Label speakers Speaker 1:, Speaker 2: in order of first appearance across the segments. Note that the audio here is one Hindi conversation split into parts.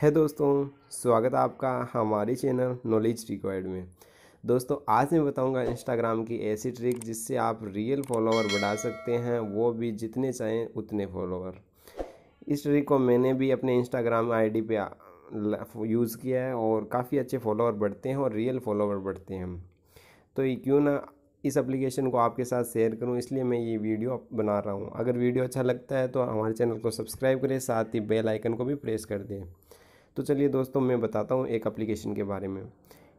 Speaker 1: है दोस्तों स्वागत है आपका हमारे चैनल नॉलेज रिक्वायर्ड में दोस्तों आज मैं बताऊंगा इंस्टाग्राम की ऐसी ट्रिक जिससे आप रियल फॉलोवर बढ़ा सकते हैं वो भी जितने चाहें उतने फॉलोवर इस ट्रिक को मैंने भी अपने इंस्टाग्राम आईडी पे यूज़ किया है और काफ़ी अच्छे फॉलोवर बढ़ते हैं और रियल फॉलोवर बढ़ते हैं तो ये क्यों ना इस एप्लीकेशन को आपके साथ शेयर करूं इसलिए मैं ये वीडियो बना रहा हूं अगर वीडियो अच्छा लगता है तो हमारे चैनल को सब्सक्राइब करें साथ ही बेल आइकन को भी प्रेस कर दें तो चलिए दोस्तों मैं बताता हूँ एक एप्लीकेशन के बारे में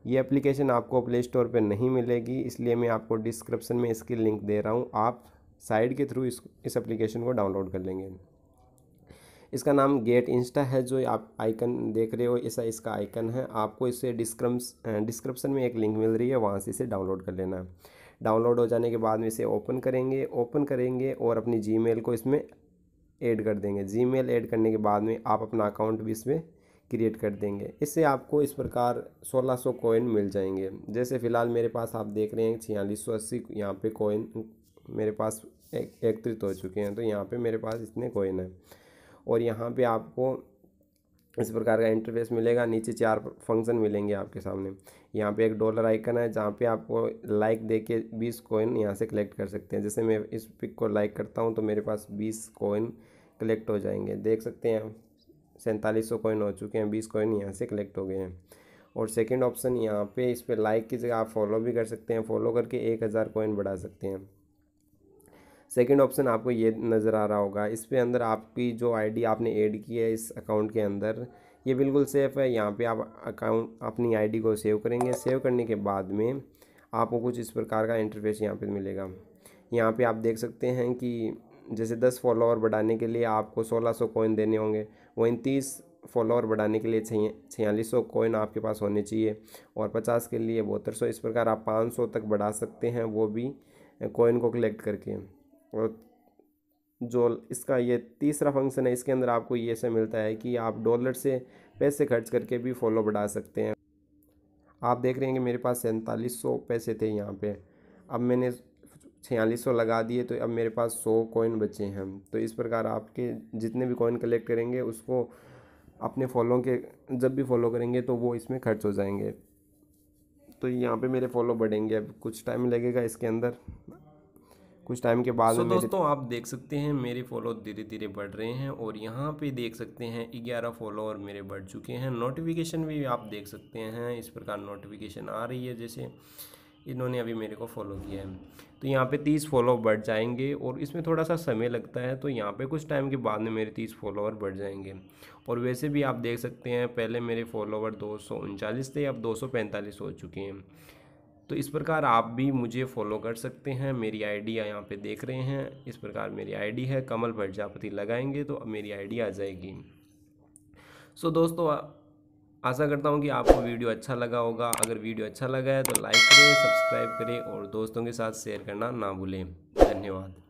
Speaker 1: ये एप्लीकेशन आपको प्ले स्टोर पर नहीं मिलेगी इसलिए मैं आपको डिस्क्रिप्शन में इसकी लिंक दे रहा हूँ आप साइड के थ्रू इस इस एप्लीकेशन को डाउनलोड कर लेंगे इसका नाम गेट इंस्टा है जो आप आइकन देख रहे हो ऐसा इसका आइकन है आपको इसे डिस्क्रम्स डिस्क्रिप्शन में एक लिंक मिल रही है वहाँ से इसे डाउनलोड कर लेना है डाउनलोड हो जाने के बाद में इसे ओपन करेंगे ओपन करेंगे और अपनी जी को इसमें ऐड कर देंगे जी मेल ऐड करने के बाद में आप अपना अकाउंट भी इसमें क्रिएट कर देंगे इससे आपको इस प्रकार 1600 सौ कोइन मिल जाएंगे जैसे फ़िलहाल मेरे पास आप देख रहे हैं छियालीस सौ अस्सी यहाँ पर कोइन मेरे पास एकत्रित हो चुके हैं तो यहाँ पे मेरे पास इतने कोइन हैं और यहाँ पे आपको इस प्रकार का इंटरफेस मिलेगा नीचे चार फंक्शन मिलेंगे आपके सामने यहाँ पे एक डॉलर आइकन है जहाँ पे आपको लाइक दे के बीस कोइन यहाँ से कलेक्ट कर सकते हैं जैसे मैं इस पिक को लाइक करता हूँ तो मेरे पास बीस कोइन कलेक्ट हो जाएंगे देख सकते हैं सैंतालीस सौ कॉइन हो चुके हैं बीस कॉइन यहाँ से कलेक्ट हो गए हैं और सेकंड ऑप्शन यहाँ पे इस पर लाइक की जगह आप फॉलो भी कर सकते हैं फॉलो करके एक हज़ार कॉइन बढ़ा सकते हैं सेकंड ऑप्शन आपको ये नज़र आ रहा होगा इस पर अंदर आपकी जो आईडी आपने ऐड की है इस अकाउंट के अंदर ये बिल्कुल सेफ़ है यहाँ पे आप अकाउंट अपनी आई को सेव करेंगे सेव करने के बाद में आपको कुछ इस प्रकार का इंटरफेस यहाँ पर मिलेगा यहाँ पर आप देख सकते हैं कि जैसे दस फॉलोअर बढ़ाने के लिए आपको सोलह सौ कोइन देने होंगे वहीं तीस फॉलोअर बढ़ाने के लिए चाहिए छियालीस सौ कोइन आपके पास होने चाहिए और पचास के लिए बहत्तर सौ इस प्रकार आप पाँच सौ तक बढ़ा सकते हैं वो भी कोइन को कलेक्ट करके और जो इसका ये तीसरा फंक्शन है इसके अंदर आपको ये से मिलता है कि आप डॉलर से पैसे खर्च करके भी फॉलो बढ़ा सकते हैं आप देख रहे हैं कि मेरे पास सैंतालीस सौ पैसे थे यहाँ पे अब मैंने छियालीस सौ लगा दिए तो अब मेरे पास सौ कॉइन बचे हैं तो इस प्रकार आपके जितने भी कॉइन कलेक्ट करेंगे उसको अपने फॉलो के जब भी फॉलो करेंगे तो वो इसमें खर्च हो जाएंगे तो यहाँ पे मेरे फॉलो बढ़ेंगे अब कुछ टाइम लगेगा इसके अंदर कुछ टाइम के बाद so, दोस्तों आप देख सकते हैं मेरे फॉलो धीरे धीरे बढ़ रहे हैं और यहाँ पे देख सकते हैं ग्यारह फॉलोअर मेरे बढ़ चुके हैं नोटिफिकेशन भी आप देख सकते हैं इस प्रकार नोटिफिकेशन आ रही है जैसे इन्होंने अभी मेरे को फॉलो किया है तो यहाँ पे तीस फॉलोअर बढ़ जाएंगे और इसमें थोड़ा सा समय लगता है तो यहाँ पे कुछ टाइम के बाद में मेरे तीस फॉलोअर बढ़ जाएंगे और वैसे भी आप देख सकते हैं पहले मेरे फॉलोअर दो थे अब दो हो चुके हैं तो इस प्रकार आप भी मुझे फॉलो कर सकते हैं मेरी आईडी यहाँ पर देख रहे हैं इस प्रकार मेरी आईडी है कमल प्रजापति लगाएंगे तो अब मेरी आईडी आ जाएगी सो so, दोस्तों आशा करता हूँ कि आपको वीडियो अच्छा लगा होगा अगर वीडियो अच्छा लगा है तो लाइक करें सब्सक्राइब करें और दोस्तों के साथ शेयर करना ना भूलें धन्यवाद